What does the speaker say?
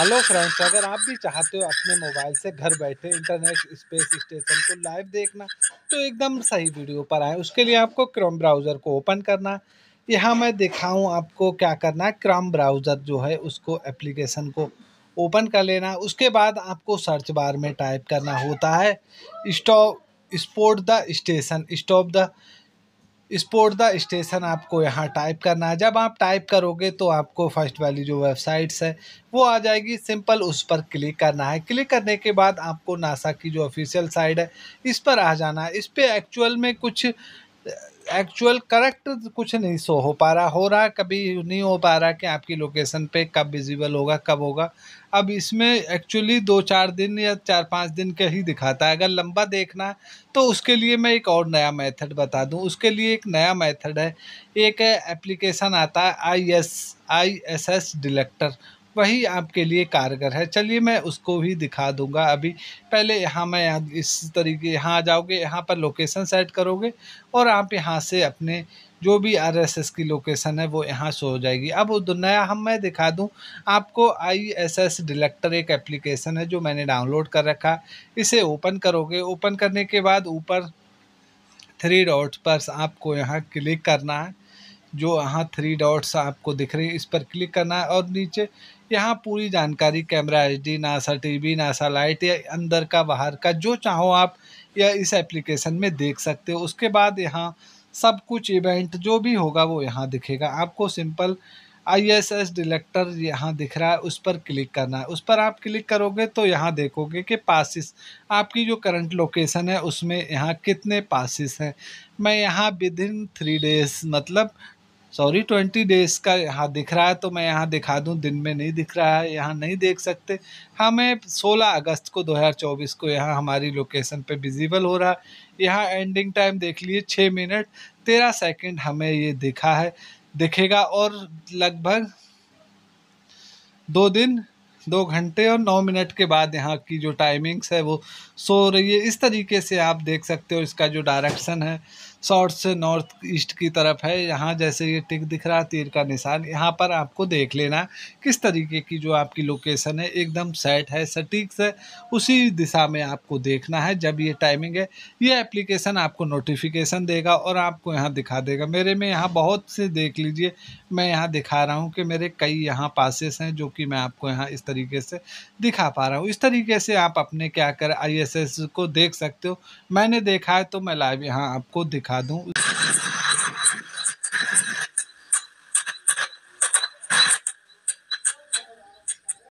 hello friends अगर आप भी चाहते हो अपने मोबाइल से घर बैठे इंटरनेट स्पेस स्टेशन को लाइव देखना तो एकदम सही वीडियो पर आए उसके लिए आपको क्रोम ब्राउज़र को ओपन करना यहाँ मैं दिखाऊँ आपको क्या करना है क्रोम ब्राउज़र जो है उसको एप्लीकेशन को ओपन कर लेना उसके बाद आपको सर्च बार में टाइप करना होता है stop sport the station stop the sport the station आपको यहाँ टाइप करना है जब आप टाइप करोगे तो आपको फर्स्ट वाली जो वेबसाइट्स है वो आ जाएगी सिंपल उस पर क्लिक करना है क्लिक करने के बाद आपको नासा की जो ऑफिशियल साइट है इस पर आ जाना है इस पर एक्चुअल में कुछ एक्चुअल करेक्ट कुछ नहीं सो हो पा रहा हो रहा कभी नहीं हो पा रहा कि आपकी लोकेशन पे कब विजिबल होगा कब होगा अब इसमें एक्चुअली दो चार दिन या चार पाँच दिन का ही दिखाता है अगर लंबा देखना तो उसके लिए मैं एक और नया मेथड बता दूं उसके लिए एक नया मेथड है एक एप्लीकेशन आता है I S I S S detector वही आपके लिए कारगर है चलिए मैं उसको भी दिखा दूंगा अभी पहले यहाँ मैं इस तरीके यहाँ आ जाओगे यहाँ पर लोकेशन सेट करोगे और आप यहाँ से अपने जो भी आर एस एस की लोकेशन है वो यहाँ शो हो जाएगी अब नया हम मैं दिखा दूँ आपको आई एस एस डिलेक्टर एक एप्लीकेशन है जो मैंने डाउनलोड कर रखा इसे ओपन करोगे ओपन करने के बाद ऊपर थ्री डॉट्स पर आपको यहाँ क्लिक करना है जो यहाँ थ्री डॉट्स आपको दिख रही है इस पर क्लिक करना है और नीचे यहाँ पूरी जानकारी camera HD NASA TV NASA light या अंदर का बाहर का जो चाहो आप या इस एप्लीकेशन में देख सकते हो उसके बाद यहाँ सब कुछ इवेंट जो भी होगा वो यहाँ दिखेगा आपको simple I S S detector यहाँ दिख रहा है उस पर क्लिक करना है उस पर आप क्लिक करोगे तो यहाँ देखोगे कि पासिस आपकी जो करंट लोकेशन है उसमें यहाँ कितने पासिस हैं मैं यहाँ विद इन थ्री डेज मतलब सॉरी ट्वेंटी डेज़ का यहाँ दिख रहा है तो मैं यहाँ दिखा दूँ दिन में नहीं दिख रहा है यहाँ नहीं देख सकते हमें हाँ, सोलह अगस्त को 2024 को यहाँ हमारी लोकेशन पे विजिबल हो रहा है यहाँ एंडिंग टाइम देख लिए छः मिनट तेरह सेकंड हमें ये दिखा है दिखेगा और लगभग दो दिन दो घंटे और नौ मिनट के बाद यहाँ की जो टाइमिंग्स है वो सो रही है इस तरीके से आप देख सकते हो इसका जो डायरेक्शन है साउथ से नॉर्थ ईस्ट की तरफ है यहाँ जैसे ये टिक दिख रहा तीर का निशान यहाँ पर आपको देख लेना किस तरीके की जो आपकी लोकेशन है एकदम सेट है सटीक से उसी दिशा में आपको देखना है जब ये टाइमिंग है ये एप्लीकेशन आपको नोटिफिकेशन देगा और आपको यहाँ दिखा देगा मेरे में यहाँ बहुत से देख लीजिए मैं यहाँ दिखा रहा हूँ कि मेरे कई यहाँ पासेस हैं जो कि मैं आपको यहाँ इस तरीके से दिखा पा रहा हूँ इस तरीके से आप अपने क्या कर आई को देख सकते हो मैंने देखा है तो मैं लाइव यहाँ आपको दिखा arrecadam